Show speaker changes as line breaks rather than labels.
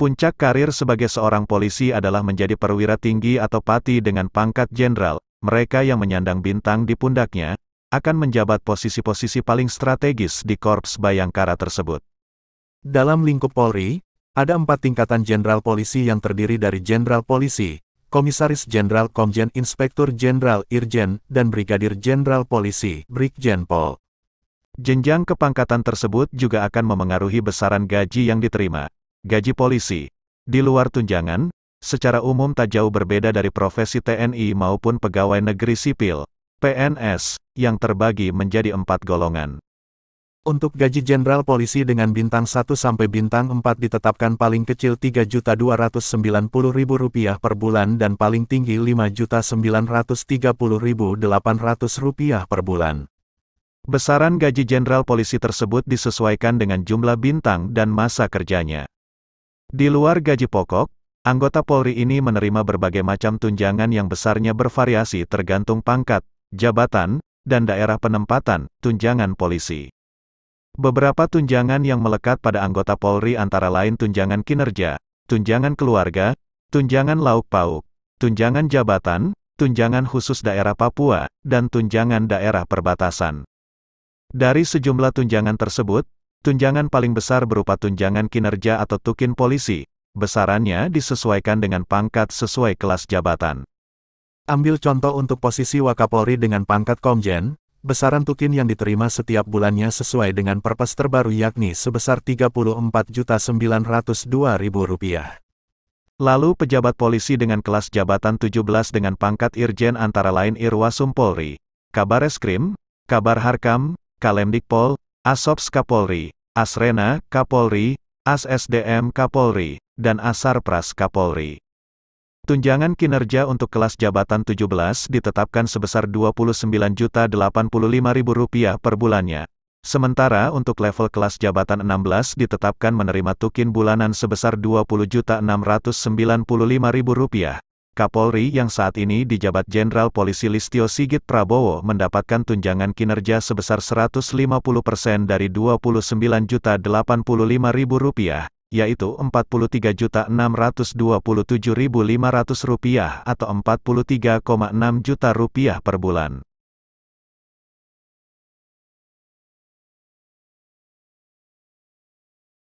Puncak karir sebagai seorang polisi adalah menjadi perwira tinggi atau pati dengan pangkat jenderal. Mereka yang menyandang bintang di pundaknya akan menjabat posisi-posisi paling strategis di Korps Bayangkara tersebut. Dalam lingkup Polri, ada empat tingkatan jenderal polisi yang terdiri dari jenderal polisi, komisaris jenderal komjen inspektur jenderal irjen, dan brigadir jenderal polisi, brigjen pol. Jenjang kepangkatan tersebut juga akan memengaruhi besaran gaji yang diterima. Gaji polisi. Di luar tunjangan, secara umum tak jauh berbeda dari profesi TNI maupun pegawai negeri sipil, PNS, yang terbagi menjadi empat golongan. Untuk gaji jenderal polisi dengan bintang 1 sampai bintang 4 ditetapkan paling kecil Rp3.290.000 per bulan dan paling tinggi Rp5.930.800 per bulan. Besaran gaji jenderal polisi tersebut disesuaikan dengan jumlah bintang dan masa kerjanya. Di luar gaji pokok, anggota Polri ini menerima berbagai macam tunjangan yang besarnya bervariasi tergantung pangkat, jabatan, dan daerah penempatan, tunjangan polisi. Beberapa tunjangan yang melekat pada anggota Polri antara lain tunjangan kinerja, tunjangan keluarga, tunjangan lauk pauk, tunjangan jabatan, tunjangan khusus daerah Papua, dan tunjangan daerah perbatasan. Dari sejumlah tunjangan tersebut, Tunjangan paling besar berupa tunjangan kinerja atau tukin polisi. Besarannya disesuaikan dengan pangkat sesuai kelas jabatan. Ambil contoh untuk posisi Wakapolri dengan pangkat Komjen, besaran tukin yang diterima setiap bulannya sesuai dengan perpres terbaru yakni sebesar Rp34.902.000. Lalu pejabat polisi dengan kelas jabatan 17 dengan pangkat Irjen antara lain Irwasum Polri, Kabar Eskrim, Kabar Harkam, Kalemdikpol, Asops Kapolri, Asrena Kapolri, ASSDM Kapolri, dan Asarpras Kapolri. Tunjangan kinerja untuk kelas jabatan 17 ditetapkan sebesar Rp29.085.000 per bulannya. Sementara untuk level kelas jabatan 16 ditetapkan menerima tukin bulanan sebesar Rp20.695.000. Kapolri yang saat ini dijabat Jenderal Polisi Listio Sigit Prabowo mendapatkan tunjangan kinerja sebesar 150% dari Rp29.085.000, yaitu Rp43.627.500 atau Rp43,6 juta rupiah per bulan.